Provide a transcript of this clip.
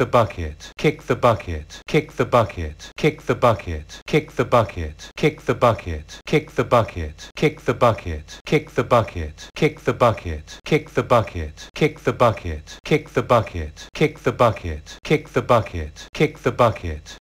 the bucket, kick the bucket, kick the bucket, kick the bucket, kick the bucket, kick the bucket, kick the bucket, kick the bucket, kick the bucket, kick the bucket, kick the bucket, kick the bucket, kick the bucket, kick the bucket, kick the bucket, kick the bucket,